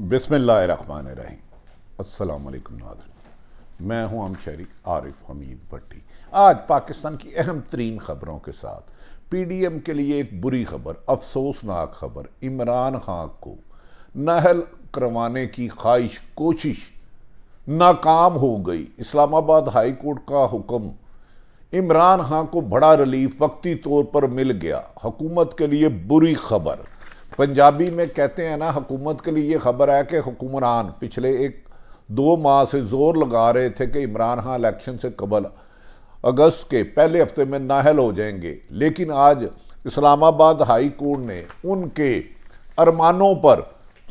बिसमान रही असलकम नादर मैं हूं हम शरीक आरिफ हमीद भट्टी आज पाकिस्तान की अहम तरीन खबरों के साथ पी डी एम के लिए एक बुरी खबर अफसोसनाक खबर इमरान खान को नहल करवाने की ख्वाहिश कोशिश नाकाम हो गई इस्लामाबाद हाई कोर्ट का हुक्म इमरान खान को बड़ा रिलीफ वक्ती तौर पर मिल गया हुकूमत के लिए बुरी खबर पंजाबी में कहते हैं ना हुकूमत के लिए ये खबर है कि हुक्मरान पिछले एक दो माह से ज़ोर लगा रहे थे कि इमरान खान इलेक्शन से कबल अगस्त के पहले हफ्ते में नाहल हो जाएंगे लेकिन आज इस्लामाबाद हाई कोर्ट ने उनके अरमानों पर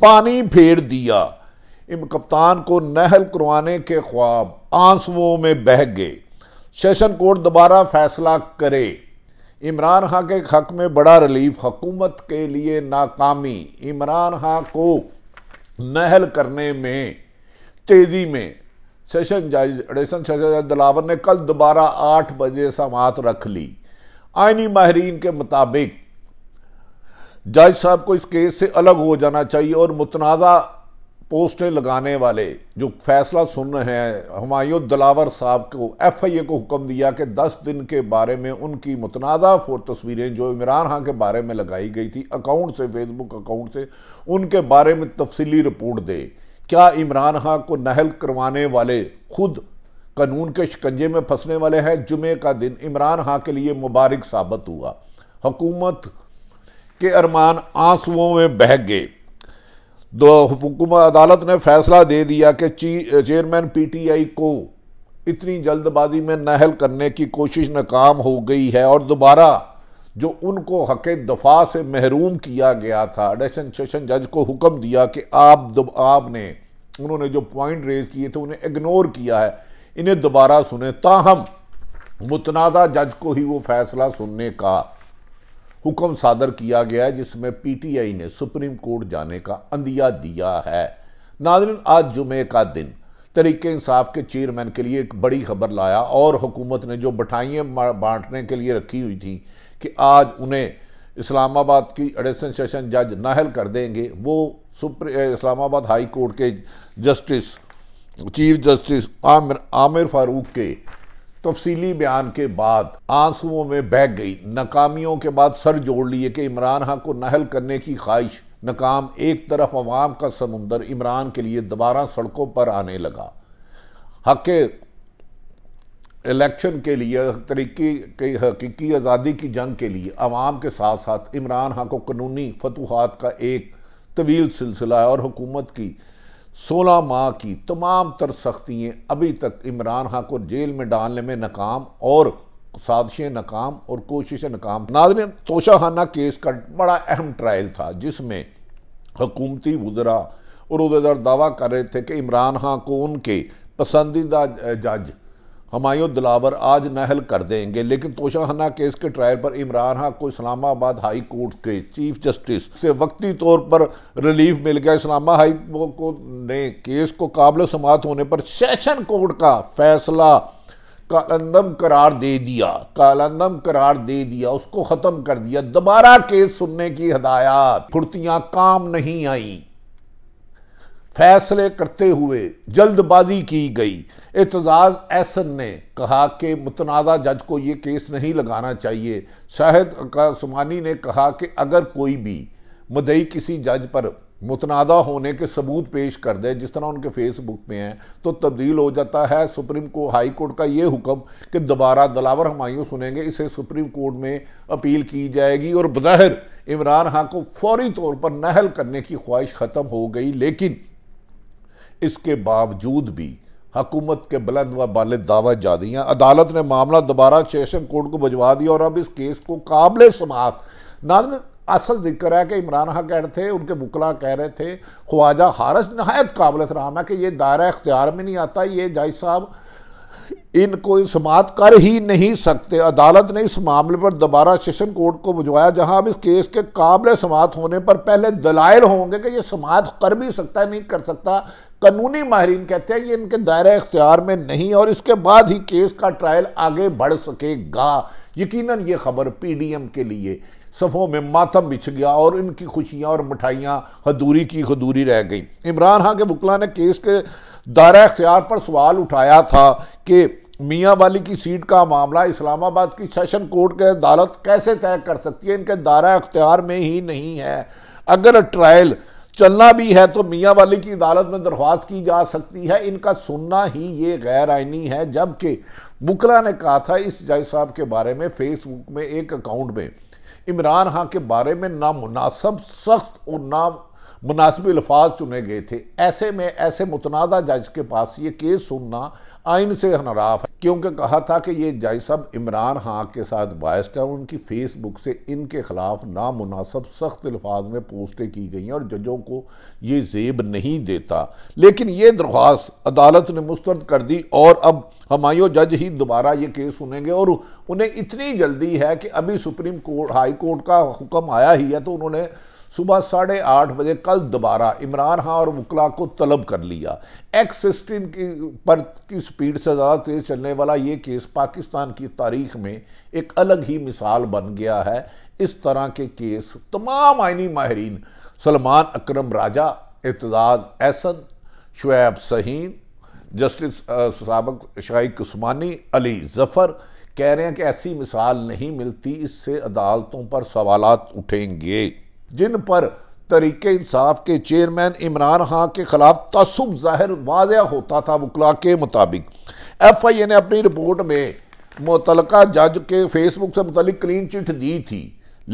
पानी फेर दिया इम कप्तान को नहल करवाने के ख्वाब आंसुओं में बह गए सेशन कोर्ट दोबारा फैसला करे इमरान खां के हक में बड़ा रिलीफ हकूमत के लिए नाकामी इमरान खां को नहल करने में तेज़ी में सेशन जज एडिशन सेशन जज दिलावर ने कल दोबारा आठ बजे समात रख ली आइनी माहरीन के मुताबिक जज साहब को इस केस से अलग हो जाना चाहिए और मुतनाज़ा पोस्टें लगाने वाले जो फैसला सुन रहे हैं हमायूं दलावर साहब को एफ आई ए को हुक्म दिया कि दस दिन के बारे में उनकी मुतनादा फोर तस्वीरें जो इमरान खां के बारे में लगाई गई थी अकाउंट से फेसबुक अकाउंट से उनके बारे में तफसली रिपोर्ट दे क्या इमरान खां को नहल करवाने वाले खुद कानून के शिकंजे में फंसने वाले हैं जुमे का दिन इमरान खां के लिए मुबारक साबित हुआ हुकूमत के अरमान आंसुओं में बह गए दो हुकूमत अदालत ने फैसला दे दिया कि चेयरमैन पीटीआई को इतनी जल्दबाजी में नहल करने की कोशिश नाकाम हो गई है और दोबारा जो उनको हक दफा से महरूम किया गया था एडिशन सेशन जज को हुक्म दिया कि आप आपने उन्होंने जो पॉइंट रेज किए थे उन्हें इग्नोर किया है इन्हें दोबारा सुने ताहम मुतनादा जज को ही वो फैसला सुनने का हुक्म सादर किया गया है जिसमें पीटीआई ने सुप्रीम कोर्ट जाने का अंदिया दिया है नादरिन आज जुमे का दिन तरीके इंसाफ के चेयरमैन के लिए एक बड़ी खबर लाया और हुकूमत ने जो बठाइयाँ बांटने के लिए रखी हुई थी कि आज उन्हें इस्लामाबाद की एडिशन सेशन जज नाहल कर देंगे वो सुप्रीम इस्लामाबाद हाई कोर्ट के justice chief justice Aamir Aamir Farooq के तफसीली बयान के बाद आंसुओं में बह गई नाकामियों के बाद सर जोड़ लिए कि इमरान हक को नहल करने की ख्वाहिश नाकाम एक तरफ अवाम का समुंदर इमरान के लिए दोबारा सड़कों पर आने लगा हक इलेक्शन के लिए तरीके के हकीकी आज़ादी की जंग के लिए अवाम के साथ साथ इमरान हक को कानूनी फतूहत का एक तवील सिलसिला है और हुकूमत की सोलह माह की तमाम तर सख्तियाँ अभी तक इमरान खां को जेल में डालने में नाकाम और साजिशें नाकाम और कोशिशें नाकाम नाजरन तोशाखाना केस का बड़ा अहम ट्रायल था जिसमें हकूमती वजरा और उदेदार दावा कर रहे थे कि इमरान खां को उनके पसंदीदा जज हमायों दिलावर आज नहल कर देंगे लेकिन तोशाहना केस के ट्रायल पर इमरान खान को इस्लामाबाद हाई कोर्ट के चीफ जस्टिस से वक्ती तौर पर रिलीफ मिल गया इस्लामा हाई को ने केस को काबिल समाप्त होने पर सेशन कोर्ट का फैसला कालंदम करार दे दिया कालंदम करार दे दिया उसको ख़त्म कर दिया दोबारा केस सुनने की हदायत फुर्तियाँ काम नहीं आई फैसले करते हुए जल्दबाजी की गई एतजाज़ एसन ने कहा कि मुतनाज़ा जज को ये केस नहीं लगाना चाहिए शाहिद अकासमानी ने कहा कि अगर कोई भी मदई किसी जज पर मुतनादा होने के सबूत पेश कर दे जिस तरह उनके फेसबुक में हैं तो तब्दील हो जाता है सुप्रीम कोर्ट हाई कोर्ट का ये हुक्म कि दोबारा दलावर हमायूं सुनेंगे इसे सुप्रीम कोर्ट में अपील की जाएगी और बज़ाहिर इमरान खां को फौरी तौर पर नहल करने की ख्वाहिश ख़त्म हो गई लेकिन इसके बावजूद भी हकूमत के बुलंद व बाल दावा दी हैं अदालत ने मामला दोबारा सेशन कोर्ट को भजवा दिया और अब इस केस को काबिल समाप्त नाजन असल जिक्र है कि इमरान हक कह रहे थे उनके वकला कह रहे थे ख्वाजा हारस नहायत काबिल सराम है कि ये दायरा इख्तियार में नहीं आता ये जाय साहब इनको समाप्त कर ही नहीं सकते अदालत ने इस मामले पर दोबारा सेशन कोर्ट को बुझवाया जहां अब इस केस के काबिल समाप्त होने पर पहले दलाइल होंगे कि ये समाप्त कर भी सकता है नहीं कर सकता कानूनी माहरीन कहते हैं ये इनके दायरे इख्तियार में नहीं और इसके बाद ही केस का ट्रायल आगे बढ़ सकेगा यकीनन ये खबर पीडीएम के लिए सफ़ों में मातम बिछ गया और इनकी खुशियाँ और मिठाइयाँ हदूरी की हदूरी रह गई इमरान खान के वकला ने केस के दायरा अख्तियार पर सवाल उठाया था कि मियाँ वाली की सीट का मामला इस्लामाबाद की सेशन कोर्ट के अदालत कैसे तय कर सकती है इनके दायरा अख्तियार में ही नहीं है अगर ट्रायल चलना भी है तो मियाँ वाली की अदालत में दरख्वास्त की जा सकती है इनका सुनना ही ये गैर आइनी है जबकि बुकला ने कहा था इस जज साहब के बारे में फेसबुक में एक अकाउंट में इमरान खां के बारे में मुनासब सख्त और ना मुनासिब अल्फाज चुने गए थे ऐसे में ऐसे मुतनादा जज के पास ये केस सुनना आइन से हनराफ क्योंकि कहा था कि ये जायसब इमरान खां के साथ बायस्ट है और उनकी फेसबुक से इनके ख़िलाफ़ नामनासब सख्त अल्फाज में पोस्टें की गई हैं और जजों को ये जेब नहीं देता लेकिन ये दरख्वास्त अदालत ने मुस्तरद कर दी और अब हमायों जज ही दोबारा ये केस सुनेंगे और उन्हें इतनी जल्दी है कि अभी सुप्रीम कोर्ट हाई कोर्ट का हुक्म आया ही है तो उन्होंने सुबह साढ़े आठ बजे कल दोबारा इमरान खान और वकला को तलब कर लिया एक्स सिक्सटीन की पर की स्पीड से ज़्यादा तेज़ चलने वाला ये केस पाकिस्तान की तारीख में एक अलग ही मिसाल बन गया है इस तरह के केस तमाम आइनी माहरीन सलमान अक्रम राजा एतजाज़ एहसन शुएब सहीन जस्टिस सबक शाही उस्मानी अली ज़फ़र कह रहे हैं कि ऐसी मिसाल नहीं मिलती इससे अदालतों पर सवालत उठेंगे जिन पर तरीके इंसाफ के चेयरमैन इमरान खां के खिलाफ तसुब जाहिर वाज होता था वकला के मुताबिक एफ आई ए ने अपनी रिपोर्ट में मुतल जज के फेसबुक से मुतल क्लीन चिट दी थी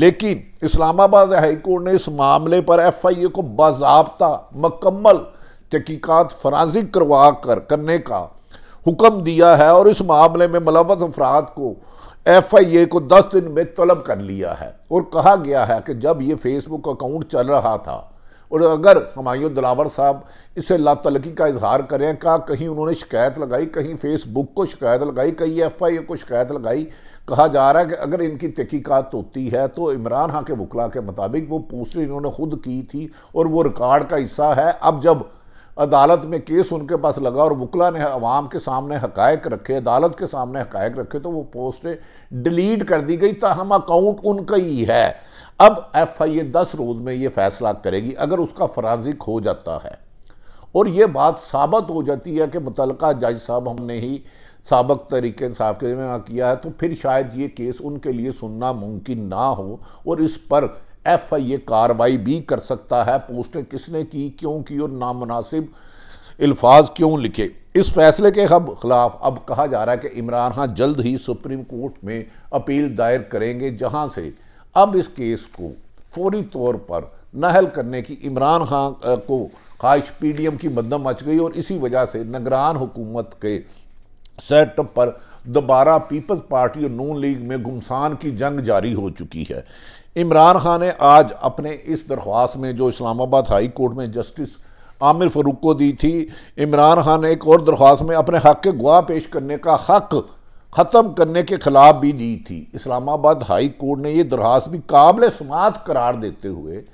लेकिन इस्लामाबाद हाईकोर्ट ने इस मामले पर एफ आई ए को बाबा मकम्मल तहकीकत फराजी करवा कर करने का हुक्म दिया है और इस मामले में मुलवत अफराद को एफ आई ए को दस दिन में तलब कर लिया है और कहा गया है कि जब ये फेसबुक अकाउंट चल रहा था और अगर हमायूं दिलावर साहब इसे लातलकी का इजहार करें कहा कहीं उन्होंने शिकायत लगाई कहीं फेसबुक को शिकायत लगाई कहीं एफ आई ए को शिकायत लगाई कहा जा रहा है कि अगर इनकी तहकीक़त होती है तो इमरान हाँ के वकला के मुताबिक वो पोस्टिंग इन्होंने खुद की थी और वो रिकॉर्ड का हिस्सा है अब जब अदालत में केस उनके पास लगा और वकला ने अवाम के सामने हकायक रखे अदालत के सामने हकायक रखे तो वो पोस्टें डिलीट कर दी गई तहम अकाउंट उनका ही है अब एफ आई ए दस रोज़ में ये फैसला करेगी अगर उसका फराजिक हो जाता है और ये बात साबित हो जाती है कि मुतल जज साहब हमने ही सबक तरीके इंसाफ के में किया है तो फिर शायद ये केस उनके लिए सुनना मुमकिन ना हो और इस पर एफ आई ए कार्रवाई भी कर सकता है पोस्टें किसने की क्यों की और नामनासिब अल्फाज क्यों लिखे इस फैसले के हब खिलाफ अब कहा जा रहा है कि इमरान खान जल्द ही सुप्रीम कोर्ट में अपील दायर करेंगे जहां से अब इस केस को फौरी तौर पर नहल करने की इमरान खान को ख्वाहिश पी की मदम मच गई और इसी वजह से नगरान हुकूमत के सेटअप पर दोबारा पीपल्स पार्टी और नून लीग में गुमसान की जंग जारी हो चुकी है इमरान खान ने आज अपने इस दरख्वास्त में जो इस्लामाबाद हाई कोर्ट में जस्टिस आमिर फरूक को दी थी इमरान खान ने एक और दरख्वास्त में अपने हक के गुआ पेश करने का हक ख़त्म करने के खिलाफ भी दी थी इस्लामाबाद हाई कोर्ट ने यह दरख्वास्त भी काबिल समात करार देते हुए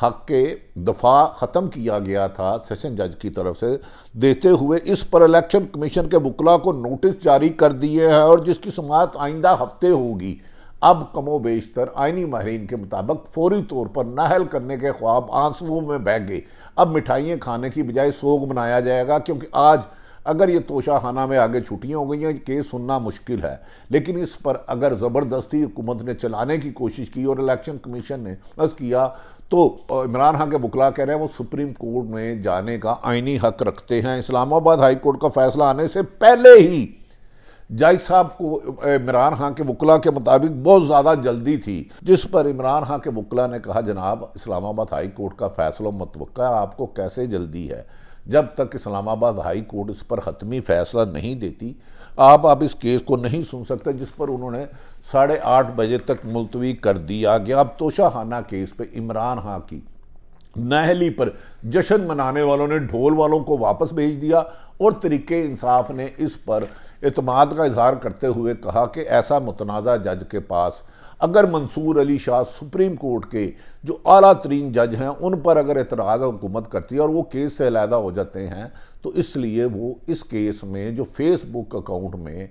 हक के दफ़ा ख़त्म किया गया था सेशन जज की तरफ से देते हुए इस पर इलेक्शन कमीशन के बुकला को नोटिस जारी कर दिए हैं और जिसकी समात आइंदा हफ्ते होगी अब कमो बेशतर आइनी माहरीन के मुताबिक फौरी तौर पर नाहल करने के ख्वाब आंसुओं में बह गए अब मिठाइयाँ खाने की बजाय सोग मनाया जाएगा क्योंकि आज अगर ये तोशाखाना में आगे छुट्टियाँ हो गई हैं केस सुनना मुश्किल है लेकिन इस पर अगर ज़बरदस्ती हुकूमत ने चलाने की कोशिश की और इलेक्शन कमीशन ने बस किया तो इमरान खान के बुकला कह रहे हैं वो सुप्रीम कोर्ट में जाने का आइनी हक रखते हैं इस्लामाबाद हाई कोर्ट का फैसला आने से पहले ही जाय साहब को इमरान खां के वकला के मुताबिक बहुत ज़्यादा जल्दी थी जिस पर इमरान खां के वकला ने कहा जनाब इस्लामाबाद हाई कोर्ट का फैसला मतव आपको कैसे जल्दी है जब तक इस्लामाबाद हाई कोर्ट इस पर हतमी फैसला नहीं देती आप आप इस केस को नहीं सुन सकते जिस पर उन्होंने साढ़े आठ बजे तक मुलतवी कर दिया गया अब तोशाहाना केस पे इमरान खां की नहली पर जश्न मनाने वालों ने ढोल वालों को वापस भेज दिया और तरीके इंसाफ ने इस पर अतमाद का इजहार करते हुए कहा कि ऐसा मुतनाज़ा जज के पास अगर मंसूर अली शाह सुप्रीम कोर्ट के जो अला तरीन जज हैं उन पर अगर एतराज़ हुकूमत करती है और वो केस से अलहदा हो जाते हैं तो इसलिए वो इस केस में जो फेसबुक अकाउंट में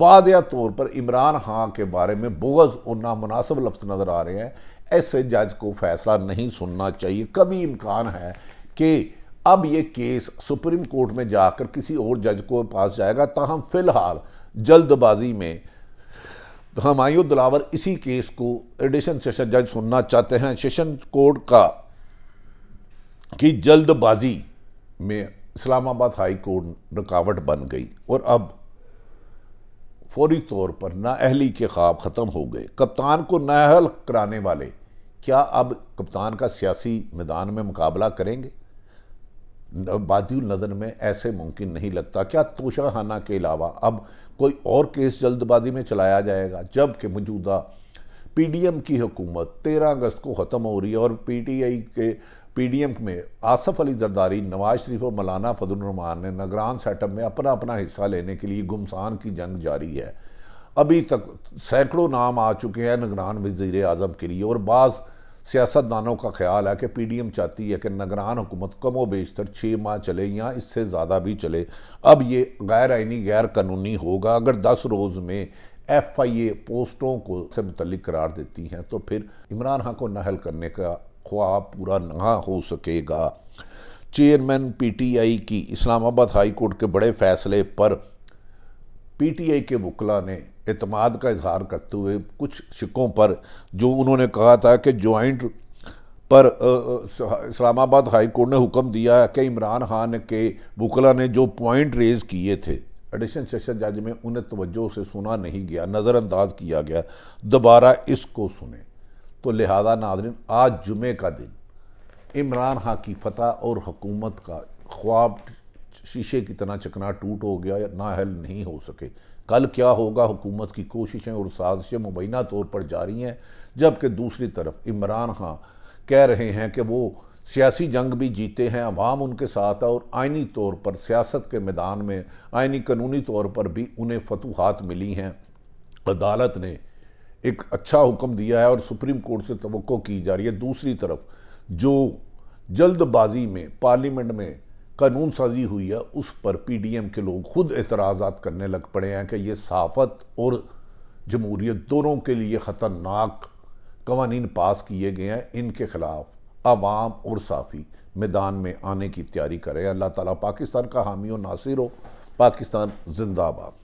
वादिया तौर पर इमरान खां के बारे में बोगज़ और नामनासब लफ्ज़ नज़र आ रहे हैं ऐसे जज को फैसला नहीं सुनना चाहिए कभी इम्कान है कि अब ये केस सुप्रीम कोर्ट में जाकर किसी और जज को पास जाएगा ताहम फिलहाल जल्दबाजी में तो दिलावर इसी केस को एडिशन सेशन जज सुनना चाहते हैं सेशन कोर्ट का कि जल्दबाजी में इस्लामाबाद हाई कोर्ट रुकावट बन गई और अब फौरी तौर पर नाअहली के ख्वाब ख़त्म हो गए कप्तान को नाअहल कराने वाले क्या अब कप्तान का सियासी मैदान में मुकाबला करेंगे बादी नज़र में ऐसे मुमकिन नहीं लगता क्या तोशाखाना के अलावा अब कोई और केस जल्दबाजी में चलाया जाएगा जबकि मौजूदा पीडीएम की हुकूमत तेरह अगस्त को ख़त्म हो रही है और पीटीआई के पीडीएम में आसफ अली जरदारी नवाज शरीफ और मौलाना फदुलरमान ने नगरान सेटअप में अपना अपना हिस्सा लेने के लिए गुमसान की जंग जारी है अभी तक सैकड़ों नाम आ चुके हैं नगरान वजीर अजम के लिए और बाज़ सियासतदानों का ख्याल है कि पी डी एम चाहती है कि नगरान हुकूमत व बेशतर छः माह चले या इससे ज़्यादा भी चले अब ये गैर आइनी गैर कानूनी होगा अगर दस रोज़ में एफ आई ए पोस्टों को से मुतलिक करार देती हैं तो फिर इमरान खां को नहल करने का ख्वाब पूरा ना हो सकेगा चेयरमैन पी टी आई की इस्लामाबाद हाई कोर्ट के बड़े फैसले पर पी टी आई के वकला ने अतमाद का इजहार करते हुए कुछ शिकों पर जो उन्होंने कहा था कि जॉइंट पर इस्लामाबाद हाई कोर्ट ने हुक्म दिया कि इमरान खान के बुकला ने जो पॉइंट रेज़ किए थे एडिशन सेशन जज में उन्हें तवज्जो से सुना नहीं गया नज़रअंदाज किया गया दोबारा इसको सुने तो लिहाजा नाजरन आज जुमे का दिन इमरान खां की फतह और हकूमत का ख्वाब शीशे की तरह चकना टूट हो गया या ना हल नहीं हो सके कल क्या होगा हुकूमत की कोशिशें और साजिशें मुबैना तौर पर जारी हैं जबकि दूसरी तरफ इमरान खां कह रहे हैं कि वो सियासी जंग भी जीते हैं अवाम उनके साथ है और आइनी तौर पर सियासत के मैदान में आइनी कानूनी तौर पर भी उन्हें फतूहत मिली हैं अदालत ने एक अच्छा हुक्म दिया है और सुप्रीम कोर्ट से तो की जा रही है दूसरी तरफ जो जल्दबाजी में पार्लियामेंट में कानून साजी हुई है उस पर पीडीएम के लोग खुद एतराज़ा करने लग पड़े हैं कि ये सहाफ़त और जमहूरीत दोनों के लिए ख़तरनाक कवानीन पास किए गए हैं इनके ख़िलाफ़ आवाम और साफ़ी मैदान में आने की तैयारी करें अल्लाह ताला पाकिस्तान का हामी और नासिर हो पाकिस्तान जिंदाबाद